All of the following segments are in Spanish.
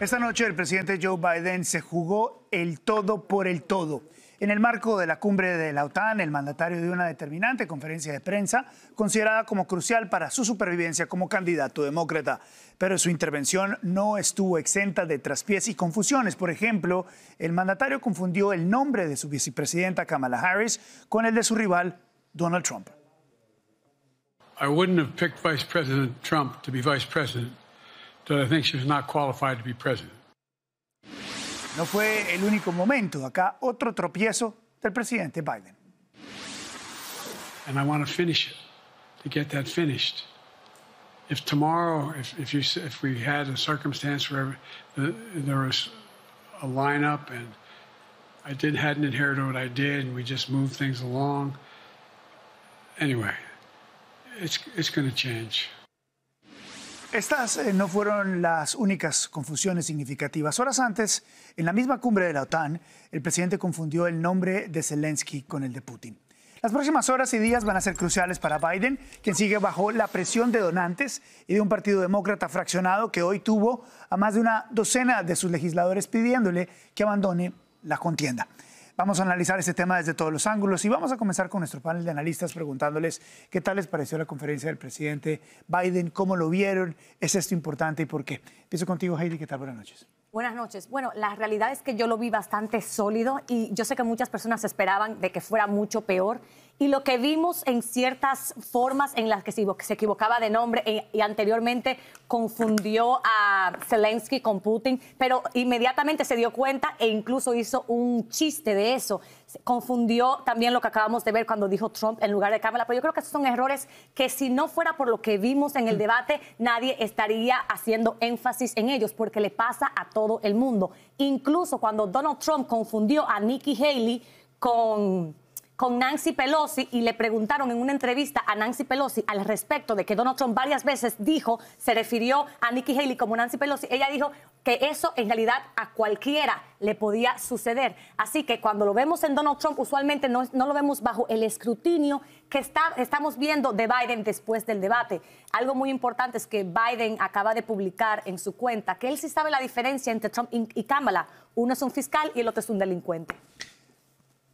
Esta noche el presidente Joe Biden se jugó el todo por el todo. En el marco de la cumbre de la OTAN, el mandatario dio una determinante conferencia de prensa considerada como crucial para su supervivencia como candidato demócrata. Pero su intervención no estuvo exenta de traspiés y confusiones. Por ejemplo, el mandatario confundió el nombre de su vicepresidenta Kamala Harris con el de su rival Donald Trump. I wouldn't have picked Vice President Trump to be Vice President. that I think she was not qualified to be president. No fue el único momento. Acá otro tropiezo del presidente Biden. And I want to finish it, to get that finished. If tomorrow, if, if, you, if we had a circumstance where there was a lineup and I did hadn't inherited what I did, and we just moved things along. Anyway, it's it's going to change. Estas eh, no fueron las únicas confusiones significativas. Horas antes, en la misma cumbre de la OTAN, el presidente confundió el nombre de Zelensky con el de Putin. Las próximas horas y días van a ser cruciales para Biden, quien sigue bajo la presión de donantes y de un partido demócrata fraccionado que hoy tuvo a más de una docena de sus legisladores pidiéndole que abandone la contienda. Vamos a analizar este tema desde todos los ángulos y vamos a comenzar con nuestro panel de analistas preguntándoles qué tal les pareció la conferencia del presidente Biden, cómo lo vieron, es esto importante y por qué. Empiezo contigo, Heidi, ¿qué tal? Buenas noches. Buenas noches. Bueno, la realidad es que yo lo vi bastante sólido y yo sé que muchas personas esperaban de que fuera mucho peor y lo que vimos en ciertas formas en las que se, equivocaba de nombre eh, y anteriormente confundió a Zelensky con Putin, pero inmediatamente se dio cuenta e incluso hizo un chiste de eso. confundió también lo que acabamos de ver cuando dijo Trump en lugar de Kamala, pero yo creo que esos son errores que si no fuera por lo que vimos en el mm. debate, nadie estaría haciendo énfasis en ellos, porque le pasa a todo el mundo. Incluso cuando Donald Trump confundió a Nikki Haley con con Nancy Pelosi y le preguntaron en una entrevista a Nancy Pelosi al respecto de que Donald Trump varias veces dijo, se refirió a Nikki Haley como Nancy Pelosi, ella dijo que eso en realidad a cualquiera le podía suceder. Así que cuando lo vemos en Donald Trump, usualmente no, lo vemos bajo el escrutinio que está, estamos viendo de Biden después del debate. Algo muy importante es que Biden acaba de publicar en su cuenta que él sí sabe la diferencia entre Trump y Kamala. Uno es un fiscal y el otro es un delincuente.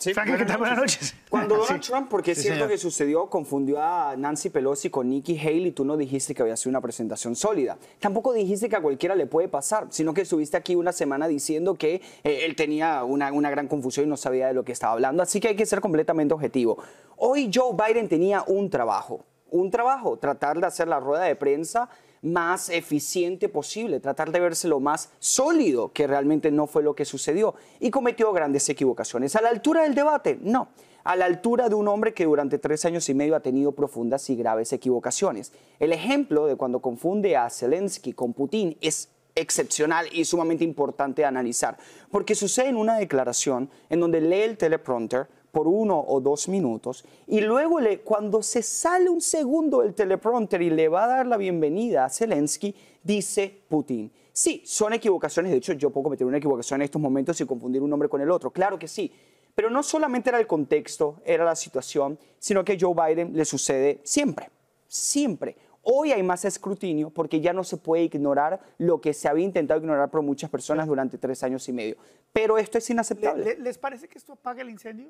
Sí, buenas, noches. Cuando Donald Trump, porque es cierto que sucedió, confundió a Nancy Pelosi con Nikki Haley, tú no dijiste que había sido una presentación sólida. Tampoco dijiste que a cualquiera le puede pasar, sino que estuviste aquí una semana diciendo que eh, él tenía una, una gran confusión y no sabía de lo que estaba hablando. Así que hay que ser completamente objetivo. Hoy Joe Biden tenía un trabajo, un trabajo, tratar de hacer la rueda de prensa más eficiente posible, tratar de verse lo más sólido, que realmente no fue lo que sucedió, y cometió grandes equivocaciones. ¿A la altura del debate? No a la altura de un hombre que durante tres años y medio ha tenido profundas y graves equivocaciones. El ejemplo de cuando confunde a Zelensky con Putin es excepcional y sumamente importante de analizar, porque sucede en una declaración en donde lee el teleprompter, por uno o dos minutos y luego le, cuando se sale un segundo el teleprompter y le va a dar la bienvenida a Zelensky, dice Putin. Sí, son equivocaciones, de hecho yo puedo cometer una equivocación en estos momentos y confundir un nombre con el otro, claro que sí, pero no solamente era el contexto, era la situación, sino que a Joe Biden le sucede siempre, siempre. Hoy hay más escrutinio porque ya no se puede ignorar lo que se había intentado ignorar por muchas personas durante tres años y medio. Pero esto es inaceptable. ¿Les parece que esto apaga el incendio?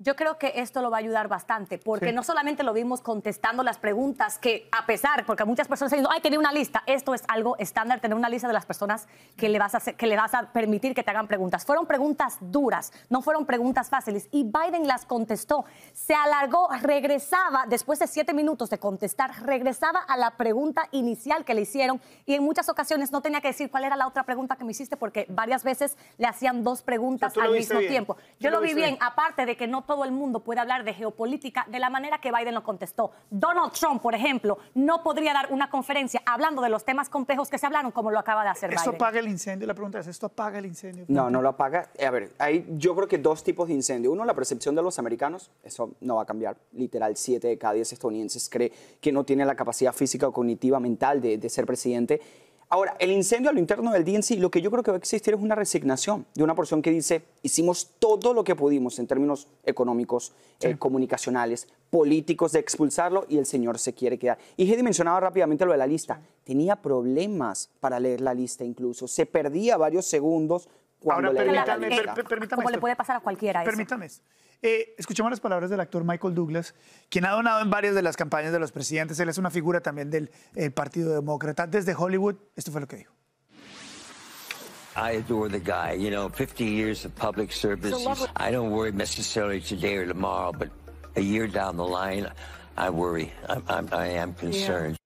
Yo creo que esto lo va a ayudar bastante, porque no solamente lo vimos contestando las preguntas que, a pesar, porque muchas personas dicen, ay, tenía una lista, esto es algo estándar, tener una lista de las personas que le, vas a que le vas a permitir que te hagan preguntas. Fueron preguntas duras, no fueron preguntas fáciles, y Biden las contestó, se alargó, regresaba, después de siete minutos de contestar, regresaba a la pregunta inicial que le hicieron, y en muchas ocasiones no tenía que decir cuál era la otra pregunta que me hiciste, porque varias veces le hacían dos preguntas al mismo tiempo. Yo lo, vi bien, aparte de que no todo el mundo puede hablar de geopolítica de la manera que Biden lo contestó. Donald Trump, por ejemplo, no podría dar una conferencia hablando de los temas complejos que se hablaron como lo acaba de hacer esto Biden. el incendio? La pregunta es, ¿esto apaga el incendio? No, no lo apaga. A ver, hay yo creo que dos tipos de incendio. Uno, la percepción de los americanos. Eso no va a cambiar. Literal, siete de cada diez estadounidenses cree que no tiene la capacidad física o cognitiva mental de, de ser presidente Ahora, el incendio a lo interno del DNC, lo que yo creo que va a existir es una resignación de una porción que dice, hicimos todo lo que pudimos en términos económicos, eh, comunicacionales, políticos de expulsarlo y el señor se quiere quedar. Y he mencionaba rápidamente lo de la lista. Tenía problemas para leer la lista incluso. Se perdía varios segundos cuando Ahora, permítame, permítame Como le puede pasar a cualquiera. Permítame. Eh, escuchemos las palabras del actor Michael Douglas, quien ha donado en varias de las campañas de los presidentes. Él es una figura también del eh, Partido Demócrata. Desde Hollywood, esto fue lo que dijo. I adore the guy. You know, 50 years of public service. I don't worry necessarily today or tomorrow, but a year down the line, I worry. I'm, I'm I am concerned.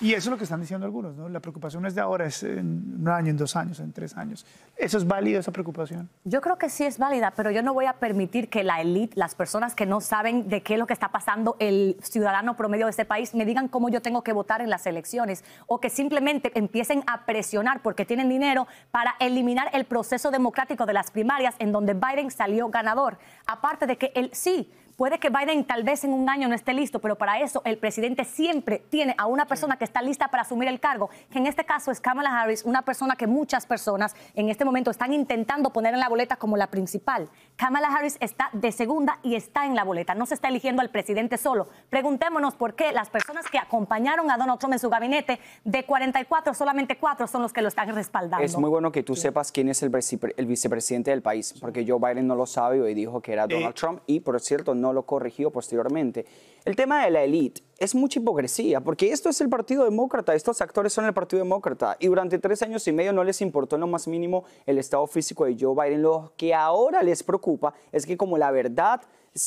Y eso es lo que están diciendo algunos, ¿no? La preocupación es de ahora, es en un año, en dos años, en tres años. ¿Eso es válido, esa preocupación? Yo creo que sí es válida, pero yo no voy a permitir que la élite, las personas que no saben de qué es lo que está pasando el ciudadano promedio de este país, me digan cómo yo tengo que votar en las elecciones o que simplemente empiecen a presionar porque tienen dinero para eliminar el proceso democrático de las primarias en donde Biden salió ganador. Aparte de que él sí, Puede que Biden tal vez en un año no esté listo, pero para eso el presidente siempre tiene a una persona que está lista para asumir el cargo, que en este caso es Kamala Harris, una persona que muchas personas en este momento están intentando poner en la boleta como la principal. Kamala Harris está de segunda y está en la boleta, no se está eligiendo al presidente solo. Preguntémonos por qué las personas que acompañaron a Donald Trump en su gabinete, de 44 solamente 4 son los que lo están respaldando. Es muy bueno que tú sepas quién es el, vicepresidente del país, porque yo Biden no lo sabe y dijo que era Donald Trump y por cierto no lo corrigió posteriormente. El tema de la élite es mucha hipocresía, porque esto es el Partido Demócrata, estos actores son el Partido Demócrata, y durante tres años y medio no les importó en lo más mínimo el estado físico de Joe Biden. Lo que ahora les preocupa es que como la verdad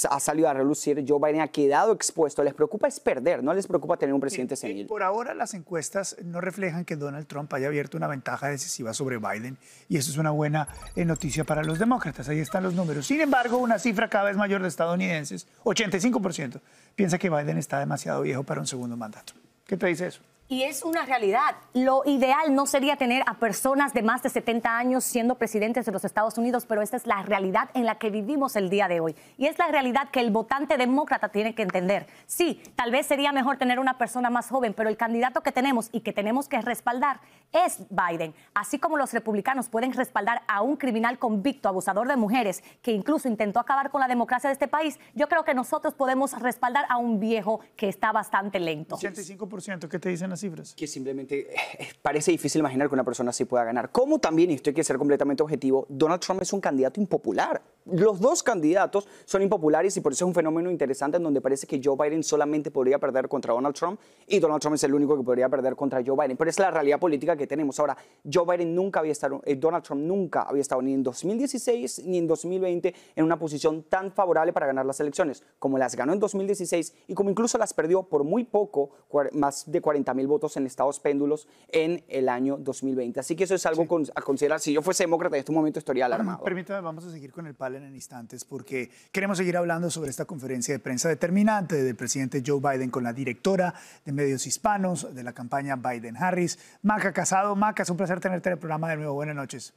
ha salido a relucir, Joe Biden ha quedado expuesto. Les preocupa es perder, no les preocupa tener un presidente senil. Por ahora las encuestas no reflejan que Donald Trump haya abierto una ventaja decisiva sobre Biden y eso es una buena eh, noticia para los demócratas. Ahí están los números. Sin embargo, una cifra cada vez mayor de estadounidenses, 85%, piensa que Biden está demasiado viejo para un segundo mandato. ¿Qué te dice eso? Y es una realidad. Lo ideal no sería tener a personas de más de 70 años siendo presidentes de los Estados Unidos, pero esta es la realidad en la que vivimos el día de hoy. Y es la realidad que el votante demócrata tiene que entender. Sí, tal vez sería mejor tener una persona más joven, pero el candidato que tenemos y que tenemos que respaldar es Biden. Así como los republicanos pueden respaldar a un criminal convicto, abusador de mujeres, que incluso intentó acabar con la democracia de este país, yo creo que nosotros podemos respaldar a un viejo que está bastante lento. ¿75% qué te dicen así que simplemente eh, eh, parece difícil imaginar que una persona así pueda ganar. Como también, y esto hay que ser completamente objetivo, Donald Trump es un candidato impopular. Los dos candidatos son impopulares y por eso es un fenómeno interesante en donde parece que Joe Biden solamente podría perder contra Donald Trump y Donald Trump es el único que podría perder contra Joe Biden. Pero es la realidad política que tenemos. Ahora, Joe Biden nunca había estado, eh, Donald Trump nunca había estado ni en 2016 ni en 2020 en una posición tan favorable para ganar las elecciones como las ganó en 2016 y como incluso las perdió por muy poco, más de 40 mil votos en estados péndulos en el año 2020. Así que eso es algo a considerar. Si yo fuese demócrata, en este momento estaría alarmado. Permítame, vamos a seguir con el panel en instantes porque queremos seguir hablando sobre esta conferencia de prensa determinante del presidente Joe Biden con la directora de medios hispanos de la campaña Biden-Harris, Maca Casado. Maca, es un placer tenerte en el programa de nuevo. Buenas noches.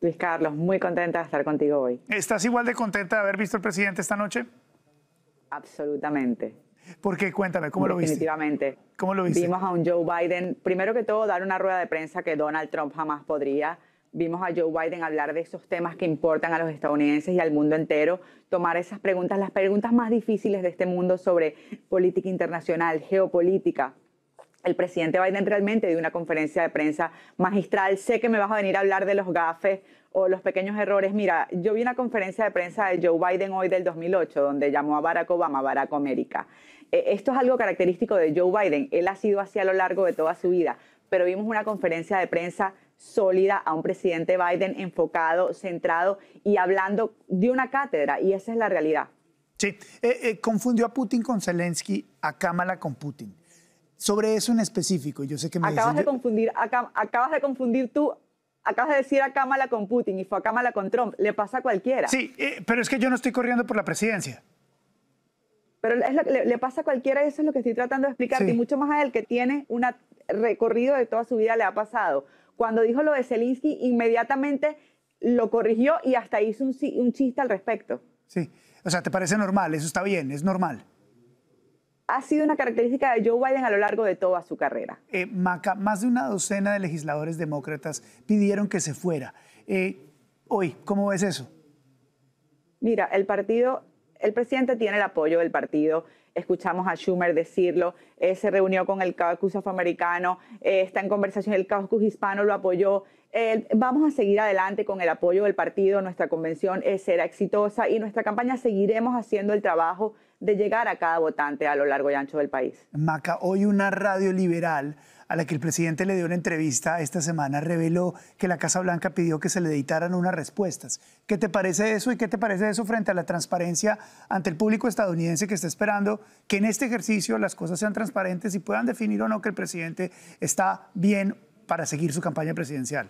Luis Carlos, muy contenta de estar contigo hoy. ¿Estás igual de contenta de haber visto al presidente esta noche? Absolutamente. Porque cuéntame, ¿cómo lo viste? Definitivamente. ¿Cómo lo viste? Vimos a un Joe Biden, primero que todo, dar una rueda de prensa que Donald Trump jamás podría. Vimos a Joe Biden hablar de esos temas que importan a los estadounidenses y al mundo entero, tomar esas preguntas, las preguntas más difíciles de este mundo sobre política internacional, geopolítica, el presidente Biden realmente dio una conferencia de prensa magistral. Sé que me vas a venir a hablar de los gafes o los pequeños errores. Mira, yo vi una conferencia de prensa de Joe Biden hoy del 2008, donde llamó a Barack Obama Barack América. Eh, esto es algo característico de Joe Biden. Él ha sido así a lo largo de toda su vida, pero vimos una conferencia de prensa sólida a un presidente Biden enfocado, centrado y hablando de una cátedra, y esa es la realidad. Sí, eh, eh, confundió a Putin con Zelensky, a Kamala con Putin. Sobre eso en específico, yo sé que me acabas dicen, de confundir, acabas de confundir tú acabas de decir a Kamala con Putin y fue a Kamala con Trump. Le pasa a cualquiera. Sí, pero es que yo no estoy corriendo por la presidencia. Pero le, pasa a cualquiera eso es lo que estoy tratando de explicarte, y mucho más a él que tiene un recorrido de toda su vida le ha pasado. Cuando dijo lo de Zelinsky, inmediatamente lo corrigió y hasta hizo un, chiste al respecto. Sí, o sea, ¿te parece normal? Eso está bien, es normal ha sido una característica de Joe Biden a lo largo de toda su carrera. Eh, Maca, más de una docena de legisladores demócratas pidieron que se fuera. Eh, hoy, ¿cómo ves eso? Mira, el partido el presidente tiene el apoyo del partido. Escuchamos a Schumer decirlo, eh, se reunió con el caucus afroamericano, eh, está en conversación, el caucus hispano lo apoyó. vamos a seguir adelante con el apoyo del partido, nuestra convención eh, será exitosa y nuestra campaña seguiremos haciendo el trabajo de llegar a cada votante a lo largo y ancho del país. Maca, hoy una radio liberal a la que el presidente le dio una entrevista esta semana, reveló que la Casa Blanca pidió que se le editaran unas respuestas. ¿Qué te parece eso y qué te parece eso frente a la transparencia ante el público estadounidense que está esperando que en este ejercicio las cosas sean transparentes y puedan definir o no que el presidente está bien para seguir su campaña presidencial?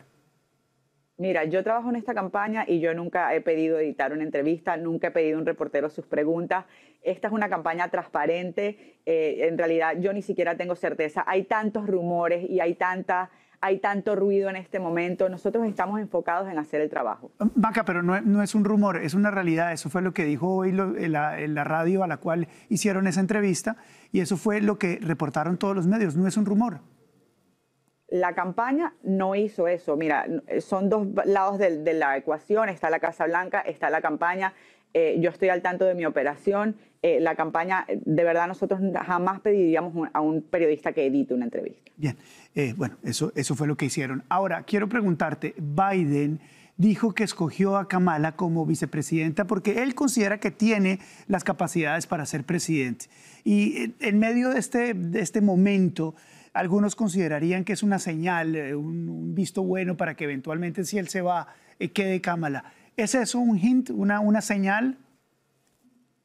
Mira, yo trabajo en esta campaña y yo nunca he pedido editar una entrevista, nunca he pedido a un reportero sus preguntas. Esta es una campaña transparente. Eh, en realidad, yo ni siquiera tengo certeza. Hay tantos rumores y hay tanta hay tanto ruido en este momento. Nosotros estamos enfocados en hacer el trabajo. Maca, pero no, es un rumor, es una realidad. Eso fue lo que dijo hoy eh, eh, la, radio a la cual hicieron esa entrevista y eso fue lo que reportaron todos los medios. No es un rumor la campaña no hizo eso. Mira, eh, son dos lados de, la ecuación. Está la Casa Blanca, está la campaña. Eh, yo estoy al tanto de mi operación. Eh, la campaña, de verdad, nosotros jamás pediríamos a un periodista que edite una entrevista. Bien, bueno, eso, eso fue lo que hicieron. Ahora, quiero preguntarte, Biden dijo que escogió a Kamala como vicepresidenta porque él considera que tiene las capacidades para ser presidente. Y en medio de este, de este momento algunos considerarían que es una señal, eh, un, visto bueno para que eventualmente si él se va, eh, quede Cámara. ¿Es eso un hint, una, una señal?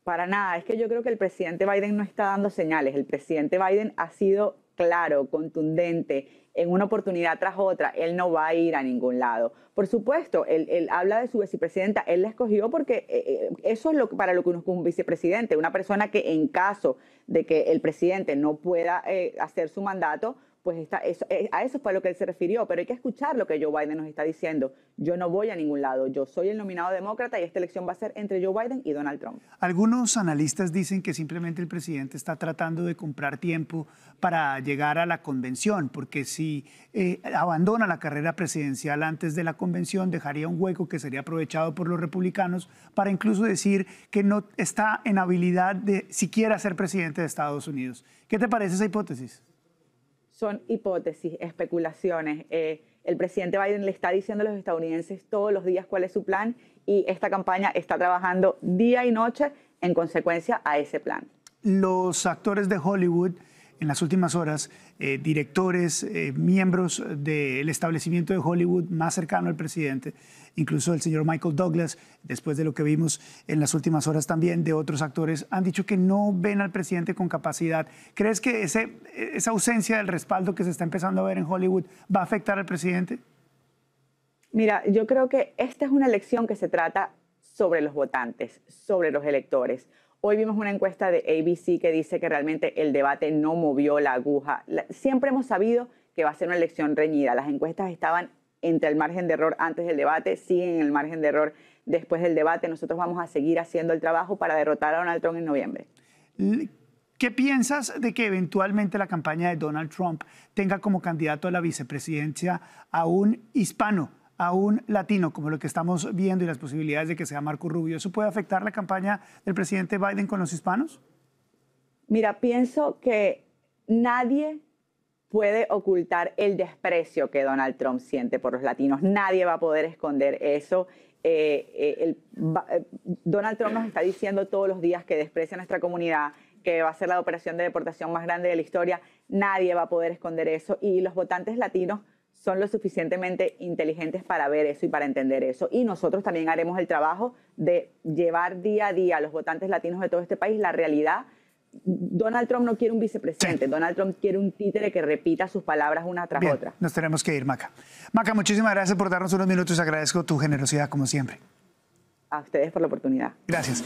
Para nada, es que yo creo que el presidente Biden no está dando señales. El presidente Biden ha sido claro, contundente, en una oportunidad tras otra, él no va a ir a ningún lado. Por supuesto, él, habla de su vicepresidenta, él la escogió porque eh, eh, eso es lo, para lo que uno es un vicepresidente, una persona que en caso de que el presidente no pueda eh, hacer su mandato, pues eh, a eso fue a lo que él se refirió, pero hay que escuchar lo que Joe Biden nos está diciendo. Yo no voy a ningún lado, yo soy el nominado demócrata y esta elección va a ser entre Joe Biden y Donald Trump. Algunos analistas dicen que simplemente el presidente está tratando de comprar tiempo para llegar a la convención, porque si eh, abandona la carrera presidencial antes de la convención, dejaría un hueco que sería aprovechado por los republicanos para incluso decir que no está en habilidad de siquiera ser presidente de Estados Unidos. ¿Qué te parece esa hipótesis? son hipótesis, especulaciones. Eh, el presidente Biden le está diciendo a los estadounidenses todos los días cuál es su plan y esta campaña está trabajando día y noche en consecuencia a ese plan. Los actores de Hollywood en las últimas horas eh, directores, eh, miembros del establecimiento de Hollywood más cercano al presidente, incluso el señor Michael Douglas, después de lo que vimos en las últimas horas también de otros actores, han dicho que no ven al presidente con capacidad. ¿Crees que esa ausencia del respaldo que se está empezando a ver en Hollywood va a afectar al presidente? Mira, yo creo que esta es una elección que se trata sobre los votantes, sobre los electores. Hoy vimos una encuesta de ABC que dice que realmente el debate no movió la aguja. Siempre hemos sabido que va a ser una elección reñida. Las encuestas estaban entre el margen de error antes del debate, siguen en el margen de error después del debate. Nosotros vamos a seguir haciendo el trabajo para derrotar a Donald Trump en noviembre. ¿Qué piensas de que eventualmente la campaña de Donald Trump tenga como candidato a la vicepresidencia a un hispano? a un latino, como lo que estamos viendo y las posibilidades de que sea Marco Rubio. ¿Eso puede afectar la campaña del presidente Biden con los hispanos? Mira, pienso que nadie puede ocultar el desprecio que Donald Trump siente por los latinos. Nadie va a poder esconder eso. Eh, eh, eh, Donald Trump nos está diciendo todos los días que desprecia a nuestra comunidad, que va a ser la operación de deportación más grande de la historia. Nadie va a poder esconder eso. Y los votantes latinos son lo suficientemente inteligentes para ver eso y para entender eso. Y nosotros también haremos el trabajo de llevar día a día a los votantes latinos de todo este país la realidad. Donald Trump no quiere un vicepresidente, Donald Trump quiere un títere que repita sus palabras una tras otra. Nos tenemos que ir, Maca. Maca, muchísimas gracias por darnos unos minutos. Agradezco tu generosidad, como siempre. A ustedes por la oportunidad. Gracias.